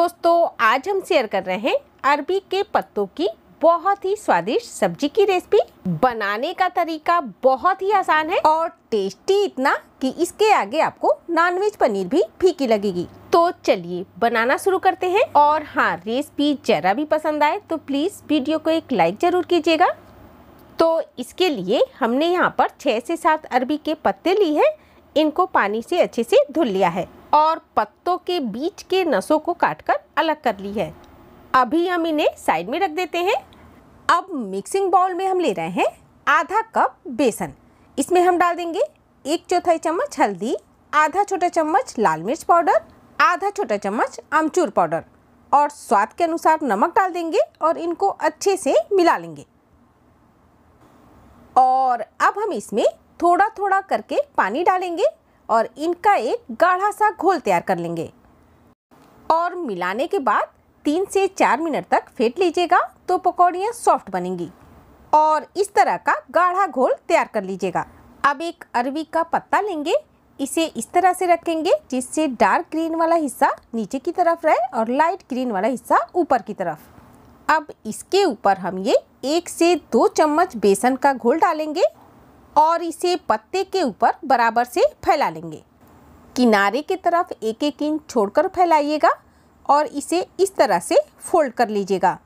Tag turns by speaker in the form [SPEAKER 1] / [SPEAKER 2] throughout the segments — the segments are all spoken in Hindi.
[SPEAKER 1] दोस्तों आज हम शेयर कर रहे हैं अरबी के पत्तों की बहुत ही स्वादिष्ट सब्जी की रेसिपी बनाने का तरीका बहुत ही आसान है और टेस्टी इतना कि इसके आगे आपको नॉनवेज पनीर भी फीकी लगेगी तो चलिए बनाना शुरू करते हैं और हाँ रेसिपी जरा भी पसंद आए तो प्लीज़ वीडियो को एक लाइक ज़रूर कीजिएगा तो इसके लिए हमने यहाँ पर छः से सात अरबी के पत्ते ली है इनको पानी से अच्छे से धुल लिया है और पत्तों के बीच के नसों को काटकर अलग कर ली है अभी हम इन्हें साइड में रख देते हैं अब मिक्सिंग बाउल में हम ले रहे हैं आधा कप बेसन इसमें हम डाल देंगे एक चौथाई चम्मच हल्दी आधा छोटा चम्मच लाल मिर्च पाउडर आधा छोटा चम्मच आमचूर पाउडर और स्वाद के अनुसार नमक डाल देंगे और इनको अच्छे से मिला लेंगे और अब हम इसमें थोड़ा थोड़ा करके पानी डालेंगे और इनका एक गाढ़ा सा घोल तैयार कर लेंगे और मिलाने के बाद तीन से चार मिनट तक फेंट लीजिएगा तो पकौड़ियाँ सॉफ्ट बनेंगी और इस तरह का गाढ़ा घोल तैयार कर लीजिएगा अब एक अरवी का पत्ता लेंगे इसे इस तरह से रखेंगे जिससे डार्क ग्रीन वाला हिस्सा नीचे की तरफ रहे और लाइट ग्रीन वाला हिस्सा ऊपर की तरफ अब इसके ऊपर हम ये एक से दो चम्मच बेसन का घोल डालेंगे और इसे पत्ते के ऊपर बराबर से फैला लेंगे किनारे की तरफ एक एक इंच छोड़कर फैलाइएगा और इसे इस तरह से फोल्ड कर लीजिएगा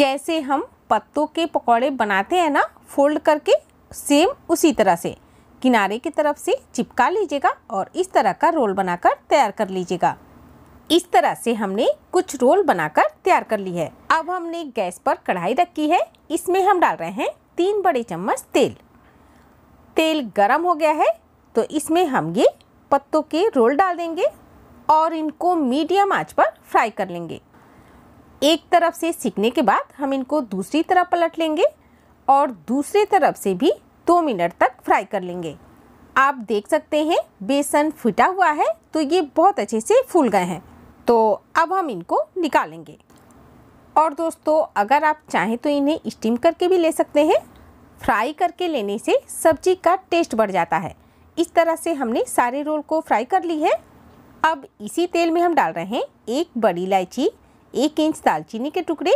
[SPEAKER 1] जैसे हम पत्तों के पकौड़े बनाते हैं ना फोल्ड करके सेम उसी तरह से किनारे की तरफ से चिपका लीजिएगा और इस तरह का रोल बनाकर तैयार कर लीजिएगा इस तरह से हमने कुछ रोल बनाकर तैयार कर ली है अब हमने गैस पर कढ़ाई रखी है इसमें हम डाल रहे हैं तीन बड़े चम्मच तेल तेल गरम हो गया है तो इसमें हम ये पत्तों के रोल डाल देंगे और इनको मीडियम आंच पर फ्राई कर लेंगे एक तरफ से सीखने के बाद हम इनको दूसरी तरफ पलट लेंगे और दूसरी तरफ से भी दो मिनट तक फ्राई कर लेंगे आप देख सकते हैं बेसन फिटा हुआ है तो ये बहुत अच्छे से फूल गए हैं तो अब हम इनको निकालेंगे और दोस्तों अगर आप चाहें तो इन्हें स्टीम करके भी ले सकते हैं फ्राई करके लेने से सब्जी का टेस्ट बढ़ जाता है इस तरह से हमने सारे रोल को फ्राई कर ली है अब इसी तेल में हम डाल रहे हैं एक बड़ी इलायची एक इंच दालचीनी के टुकड़े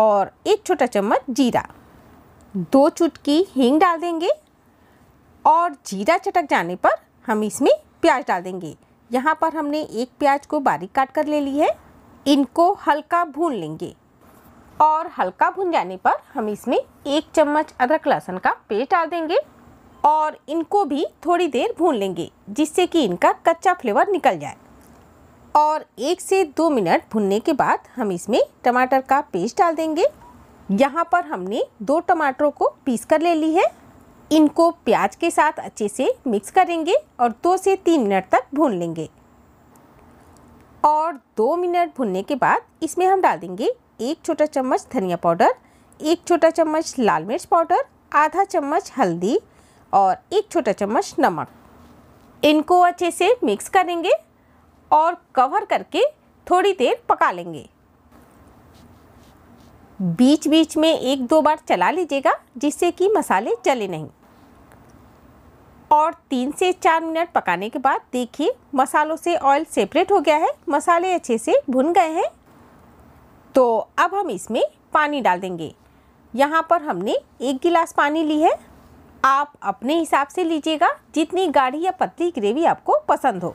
[SPEAKER 1] और एक छोटा चम्मच जीरा दो चुटकी हींग डाल देंगे और जीरा चटक जाने पर हम इसमें प्याज डाल देंगे यहाँ पर हमने एक प्याज को बारीक काट कर ले ली है इनको हल्का भून लेंगे और हल्का भून जाने पर हम इसमें एक चम्मच अदरक लहसुन का पेस्ट डाल देंगे और इनको भी थोड़ी देर भून लेंगे जिससे कि इनका कच्चा फ्लेवर निकल जाए और एक से दो मिनट भुनने के बाद हम इसमें टमाटर का पेस्ट डाल देंगे यहाँ पर हमने दो टमाटरों को पीस कर ले ली है इनको प्याज के साथ अच्छे से मिक्स करेंगे और दो से तीन मिनट तक भून लेंगे और दो मिनट भुनने के बाद इसमें हम डाल देंगे एक छोटा चम्मच धनिया पाउडर एक छोटा चम्मच लाल मिर्च पाउडर आधा चम्मच हल्दी और एक छोटा चम्मच नमक इनको अच्छे से मिक्स करेंगे और कवर करके थोड़ी देर पका लेंगे बीच बीच में एक दो बार चला लीजिएगा जिससे कि मसाले जले नहीं और तीन से चार मिनट पकाने के बाद देखिए मसालों से ऑयल सेपरेट हो गया है मसाले अच्छे से भुन गए हैं तो अब हम इसमें पानी डाल देंगे यहाँ पर हमने एक गिलास पानी ली है आप अपने हिसाब से लीजिएगा जितनी गाढ़ी या पतली ग्रेवी आपको पसंद हो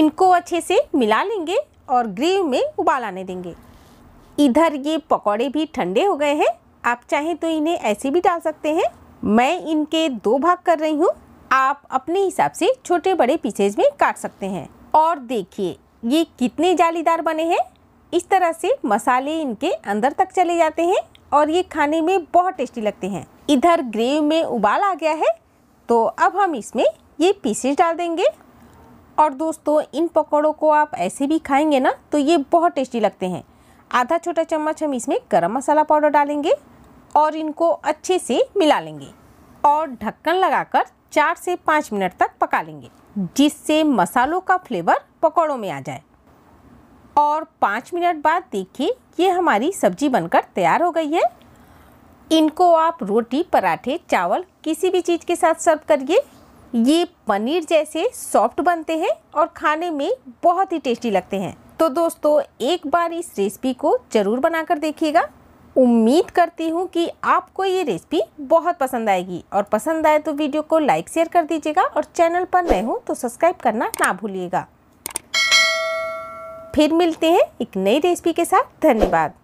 [SPEAKER 1] इनको अच्छे से मिला लेंगे और ग्रेवी में उबाल आने देंगे इधर ये पकौड़े भी ठंडे हो गए हैं आप चाहें तो इन्हें ऐसे भी डाल सकते हैं मैं इनके दो भाग कर रही हूँ आप अपने हिसाब से छोटे बड़े पीसेज में काट सकते हैं और देखिए ये कितने जालीदार बने हैं इस तरह से मसाले इनके अंदर तक चले जाते हैं और ये खाने में बहुत टेस्टी लगते हैं इधर ग्रेव में उबाल आ गया है तो अब हम इसमें ये पीसेज डाल देंगे और दोस्तों इन पकौड़ों को आप ऐसे भी खाएंगे ना तो ये बहुत टेस्टी लगते हैं आधा छोटा चम्मच हम इसमें गरम मसाला पाउडर डालेंगे और इनको अच्छे से मिला लेंगे और ढक्कन लगाकर चार से पाँच मिनट तक पका लेंगे जिससे मसालों का फ्लेवर पकौड़ों में आ जाए और पाँच मिनट बाद देखिए ये हमारी सब्जी बनकर तैयार हो गई है इनको आप रोटी पराठे चावल किसी भी चीज़ के साथ सर्व करिए ये पनीर जैसे सॉफ्ट बनते हैं और खाने में बहुत ही टेस्टी लगते हैं तो दोस्तों एक बार इस रेसिपी को ज़रूर बनाकर देखिएगा उम्मीद करती हूँ कि आपको ये रेसिपी बहुत पसंद आएगी और पसंद आए तो वीडियो को लाइक शेयर कर दीजिएगा और चैनल पर नए हों तो सब्सक्राइब करना ना भूलिएगा फिर मिलते हैं एक नई रेसिपी के साथ धन्यवाद